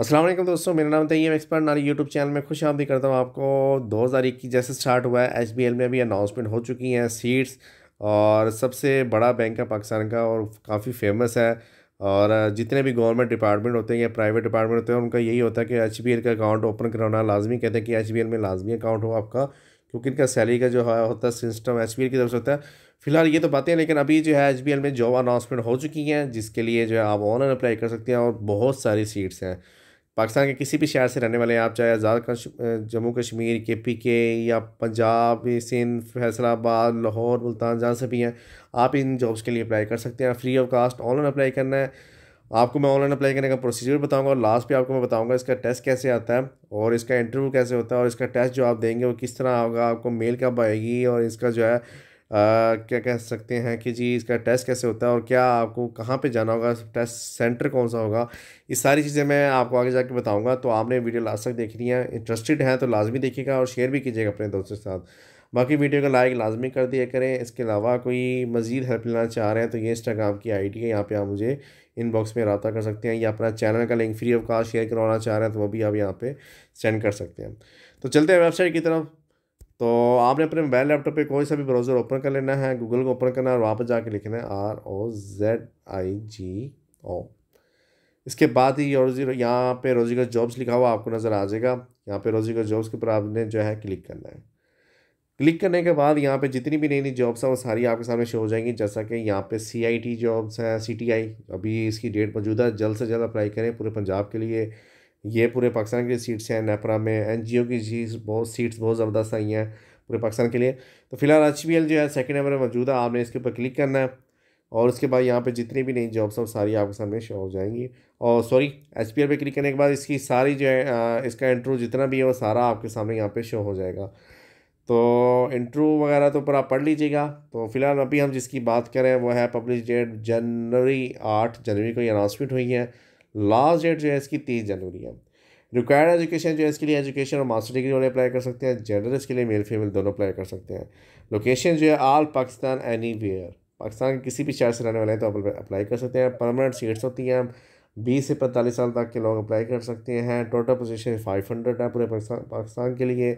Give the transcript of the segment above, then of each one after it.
असलम दोस्तों मेरा नाम तैयम एक्सपर्ट नारी यूट्यूब चैनल में खुश आमदी करता हूँ आपको दो हज़ार इक्कीस जैसे स्टार्ट हुआ है एच बी एल में अभी अनाउंसमेंट हो चुकी हैं सीट्स और सबसे बड़ा बैंक है पाकिस्तान का और काफ़ी फेमस है और जितने भी गवर्नमेंट डिपार्टमेंट होते हैं या प्राइवेट डिपार्टमेंट होते हैं उनका यही होता है कि एच बी एल का अकाउंट ओपन कराना लाजमी कहते हैं कि एच बी एल में लाजमी अकाउंट हो आपका क्योंकि इनका सैलरी का जो है होता है सिस्टम एच बी एल की तरफ से होता है फिलहाल ये तो बातें हैं लेकिन अभी जो है एच बी एल में जॉब अनाउंसमेंट हो चुकी हैं जिसके लिए जो है आप ऑनलाइन अप्लाई कर सकते हैं और बहुत सारी सीट्स हैं पाकिस्तान के किसी भी शहर से रहने वाले आप चाहे आज़ाद जम्मू कश्मीर के पी के या पंजाब सिंध फैसलाबाद लाहौर मुल्तान जहाँ से भी हैं आप इन जॉब्स के लिए अप्लाई कर सकते हैं free of cost online apply करना है आपको मैं ऑनलाइन अप्लाई करने का प्रोसीजर बताऊंगा और लास्ट पे आपको मैं बताऊंगा इसका टेस्ट कैसे आता है और इसका इंटरव्यू कैसे होता है और इसका टेस्ट जो आप देंगे वो किस तरह होगा आपको मेल कब आएगी और इसका जो है क्या कह सकते हैं कि जी इसका टेस्ट कैसे होता है और क्या आपको कहाँ पे जाना होगा टेस्ट सेंटर कौन सा होगा ये सारी चीज़ें मैं आपको आगे जाके बताऊंगा तो आपने वीडियो लास्ट तक देखनी है इंटरेस्टेड हैं तो लाजमी देखिएगा और शेयर भी कीजिएगा अपने दोस्तों के साथ बाकी वीडियो का लाइक लाजमी कर दिया करें इसके अलावा कोई मज़ीद हेल्प लेना चाह रहे हैं तो ये इंस्टाग्राम की आई डी है यहाँ पर आप मुझे इनबॉक्स में रबा कर सकते हैं या अपना चैनल का link free of cost share करवाना चाह रहे हैं तो वो भी आप यहाँ पर सेंड कर सकते हैं तो चलते हैं वेबसाइट की तरफ तो आपने अपने मोबाइल लैपटॉप पे कोई सा भी ब्राउज़र ओपन कर लेना है गूगल को ओपन करना है और वहाँ पर जाके लिखना है आर ओ जेड आई जी ओ इसके बाद ही और यहाँ पे रोजीगर जॉब्स लिखा हुआ आपको नज़र आ जाएगा यहाँ पे रोजीगर जॉब्स के ऊपर आपने जो है क्लिक करना है क्लिक करने के बाद यहाँ पे जितनी भी नई नई जॉब्स हैं वो सारी आपके सामने शो हो जाएंगी जैसा कि यहाँ पे सी आई टी जॉब्स हैं सी टी आई अभी इसकी डेट मौजूदा जल्द से जल्द अप्लाई करें पूरे पंजाब के लिए ये पूरे पाकिस्तान के सीट्स हैं नेपरा में एन की चीज़ बहुत सीट्स बहुत ज़बरदस्त आई हैं पूरे पाकिस्तान के लिए तो फिलहाल एच जो है सेकेंड नंबर में मौजूद है आपने इसके ऊपर क्लिक करना है और उसके बाद यहाँ पे जितनी भी नई जॉब्स हैं सारी आपके सामने शो हो जाएंगी और सॉरी एच पी पे क्लिक करने के बाद इसकी सारी जो है इसका इंटरव्यू जितना भी है वो सारा आपके सामने यहाँ पे शो हो जाएगा तो इंटरव्यू वगैरह तो पूरा पढ़ लीजिएगा तो फिलहाल अभी हम जिसकी बात करें वो है पब्लिश डेट जनवरी आठ जनवरी को ये अनाउंसमेंट हुई है लास्ट डेट जो है इसकी तीस जनवरी है रिक्वायर्ड एजुकेशन जो है इसके लिए एजुकेशन और मास्टर डिग्री वाले अप्लाई कर सकते हैं जर्नलिस्ट इसके लिए मेल फीमेल दोनों अप्लाई कर सकते हैं लोकेशन जो है all Pakistan anywhere Pakistan के किसी भी शहर से रहने वाले हैं तो आप अप्लाई कर सकते हैं परमानेंट सीट्स होती हैं बीस से पैंतालीस साल तक के लोग अप्लाई कर सकते हैं टोटल पोजीशन फाइव हंड्रेड है पूरे पाकिस्तान पाकिस्तान के लिए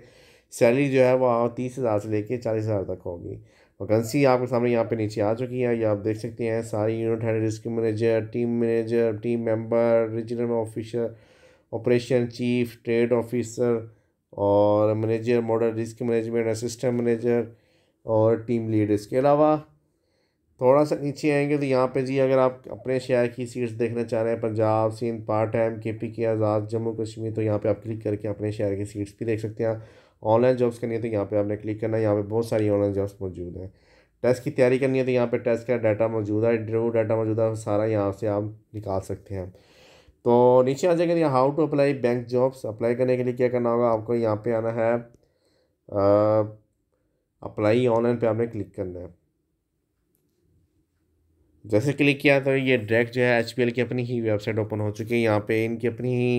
सैलरी जो है वह तीस हज़ार से लेकर चालीस हज़ार तक होगी वैकेंसी आपके सामने यहाँ पे नीचे आ चुकी है ये आप देख सकते हैं सारी unit head risk manager team manager team member regional officer operation chief trade officer और manager model risk management assistant manager और टीम लीडर्स इसके अलावा थोड़ा सा नीचे आएंगे तो यहाँ पे जी अगर आप अपने शहर की सीट्स देखना चाह रहे हैं Punjab Sindh part time K P के आज़ाद जम्मू कश्मीर तो यहाँ पे आप क्लिक करके अपने शहर की सीट्स भी देख सकते हैं ऑनलाइन जॉब्स करनी है तो यहाँ पे आपने क्लिक करना है यहाँ पे बहुत सारी ऑनलाइन जॉब्स मौजूद हैं टेस्ट की तैयारी करनी है तो यहाँ पर टेस्ट का डाटा मौजूद है इंटरव्यू डाटा मौजूद है सारा यहाँ से आप निकाल सकते हैं तो नीचे आ जाएगा तो यहाँ how to apply bank jobs apply करने के लिए क्या करना होगा आपको यहाँ पर आना है अप्लाई ऑनलाइन पर आपने क्लिक करना है जैसे क्लिक किया तो ये डायरेक्ट जो है एच की अपनी ही वेबसाइट ओपन हो चुकी है यहाँ पे इनकी अपनी ही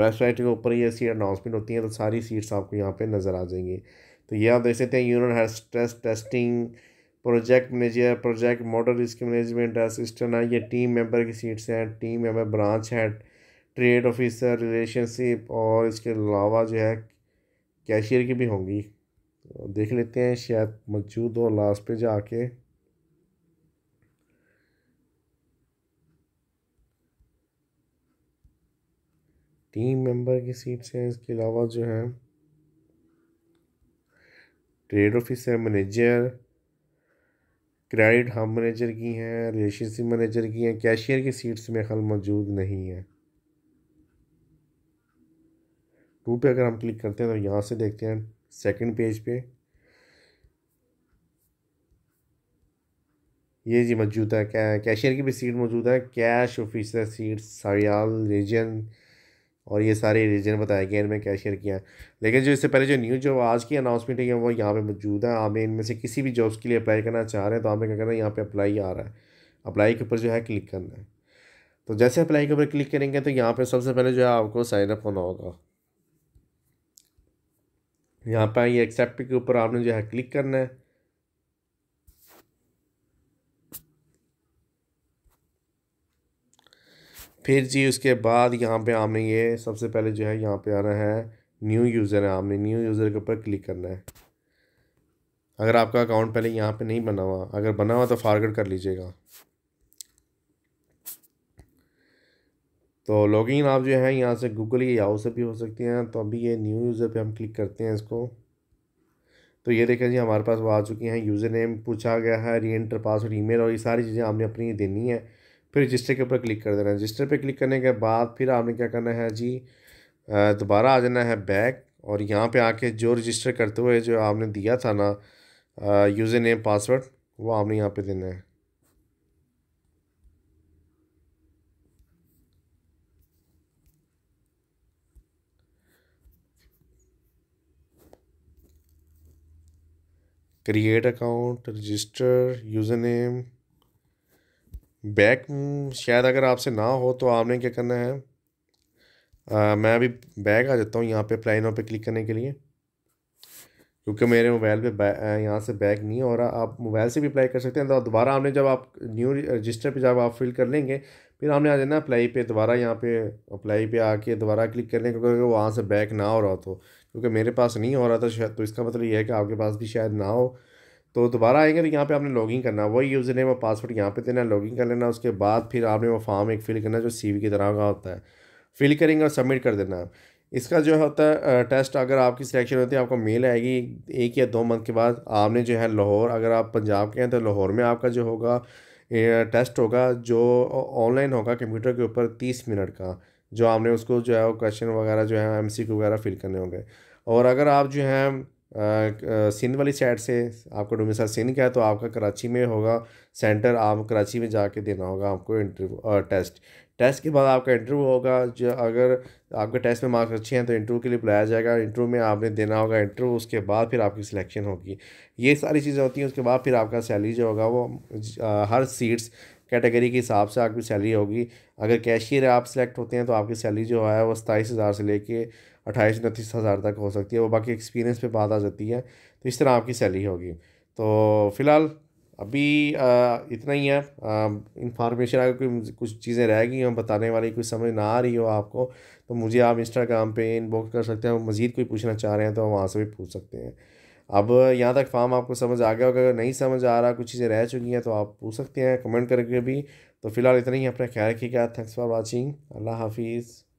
वेबसाइट के ऊपर ये सीट अनाउंसमेंट होती है तो सारी सीट्स आपको यहाँ पे नज़र आ जाएंगी तो ये आप देख सकते हैं यूनिट है stress testing project manager project model risk management assistant है ये टीम मेम्बर की सीट्स हैं टीम मेम्बर ब्रांच है ट्रेड ऑफिसर रिलेशनशिप और इसके अलावा जो है कैशियर की भी होंगी देख लेते हैं शायद मौजूद हो लास्ट पे जाके टीम मेंबर की सीट्स हैं इसके अलावा जो है ट्रेड ऑफिसर मैनेजर क्रेडिट हम मैनेजर की हैं रिलेशनशिप मैनेजर की हैं कैशियर की सीट्स में खल मौजूद नहीं है टू पे अगर हम क्लिक करते हैं तो यहाँ से देखते हैं सेकंड पेज पे ये जी मौजूद है कैशियर की भी सीट मौजूद है कैश ऑफिसर सीट सयाल रीजन और ये सारे रीजन बताए गए इनमें क्या शेयर किया है लेकिन जो इससे पहले जो न्यूज़ जो आज की अनाउंसमेंट है वो यहाँ पे मौजूद है हमें इनमें से किसी भी जॉब्स के लिए अप्लाई करना चाह रहे हैं तो हमें क्या करना है यहाँ पे अप्लाई आ रहा है अप्लाई के ऊपर जो है क्लिक करना है तो जैसे अप्लाई के ऊपर क्लिक करेंगे तो यहाँ पर सबसे पहले जो है आपको साइनअप होना होगा यहाँ पर ये एक्सेप्ट के ऊपर आपने जो है क्लिक करना है फिर जी उसके बाद यहाँ पे आपने ये सबसे पहले जो है यहाँ पे आना है न्यू यूज़र है आपने न्यू यूज़र के ऊपर क्लिक करना है अगर आपका अकाउंट पहले यहाँ पे नहीं बना हुआ अगर बना हुआ तो फारवर्ड कर लीजिएगा तो लॉगिन आप जो है यहाँ से गूगल या याओ से भी हो सकती हैं तो अभी ये न्यू यूज़र पे हम क्लिक करते हैं इसको तो ये देखें जी हमारे पास वो आ चुकी हैं यूज़र नेम पूछा गया है री एंटर पासवर्ड मेल और ये सारी चीज़ें आपने अपनी देनी है फिर रजिस्टर के ऊपर क्लिक कर देना है रजिस्टर पे क्लिक करने के बाद फिर आपने क्या करना है जी दोबारा आ जाना है बैक और यहाँ पे आके जो रजिस्टर करते हुए जो आपने दिया था ना यूज़र नेम पासवर्ड वो आपने यहाँ पे देना है create account register user name back hmm, शायद अगर आपसे ना हो तो आपने क्या करना है आ, मैं अभी बैक आ जाता हूँ यहाँ पे प्लाई पे क्लिक करने के लिए क्योंकि मेरे मोबाइल पे यहाँ से बैक नहीं हो रहा आप मोबाइल से भी अप्लाई कर सकते हैं तो दोबारा आपने जब आप न्यू रजिस्टर पे जब आप फिल कर लेंगे फिर आपने आ जाना अप्लाई पे दोबारा यहाँ पे अप्लाई पे आके दोबारा क्लिक कर लें क्योंकि वहाँ से बैक ना हो रहा तो क्योंकि मेरे पास नहीं हो रहा था शायद तो इसका मतलब ये है कि आपके पास भी शायद ना हो तो दोबारा आएंगे तो यहाँ पे आपने लॉगिन करना वही यूज़र नेम और पासवर्ड यहाँ पे देना लॉगिन कर लेना उसके बाद फिर आपने वो फॉर्म एक फिल करना जो सीवी की तरह का होता है फिल करेंगे और सबमिट कर देना इसका जो होता है टेस्ट अगर आपकी सिलेक्शन होती है आपको मेल आएगी एक या दो मंथ के बाद आपने जो है लाहौर अगर आप पंजाब के हैं तो लाहौर में आपका जो होगा टेस्ट होगा जो ऑनलाइन होगा कंप्यूटर के ऊपर तीस मिनट का जो आपने उसको जो है वो क्वेश्चन वगैरह जो है एम वगैरह फिल करने होंगे और अगर आप जो हैं सिंध वाली साइड से आपका डोमिसल सिंध का है तो आपका कराची में होगा सेंटर आप कराची में जाके देना होगा आपको इंटरव्यू टेस्ट टेस्ट के बाद आपका इंटरव्यू होगा जो अगर आपके टेस्ट में मार्क्स अच्छे हैं तो इंटरव्यू के लिए बुलाया जाएगा इंटरव्यू में आपने देना होगा इंटरव्यू उसके बाद फिर आपकी सिलेक्शन होगी ये सारी चीज़ें होती हैं उसके बाद फिर आपका सैलरी जो होगा वो हर सीट्स कैटेगरी के हिसाब से आपकी सैलरी होगी अगर कैशियर आप सिलेक्ट होते हैं तो आपकी सैलरी जो है वो सताईस हज़ार से लेके अट्ठाईस उनतीस हज़ार तक हो सकती है वो बाकी एक्सपीरियंस पे बात आ जाती है तो इस तरह आपकी सैलरी होगी तो फ़िलहाल अभी आ, इतना ही है इंफॉर्मेशन अगर कोई कुछ चीज़ें रह गई हों बताने वाली कुछ समझ ना आ रही हो आपको तो मुझे आप इंस्टाग्राम पे इनबॉक्स कर सकते हैं मज़ीद कोई पूछना चाह रहे हैं तो वहाँ से भी पूछ सकते हैं अब यहाँ तक फॉर्म आपको समझ आ गया होगा अगर नहीं समझ आ रहा कुछ चीज़ें रह चुकी हैं तो आप पूछ सकते हैं कमेंट करके भी तो फिलहाल इतना ही अपना ख्याल रखिएगा थैंक्स फॉर वॉचिंग अल्लाह हाफिज़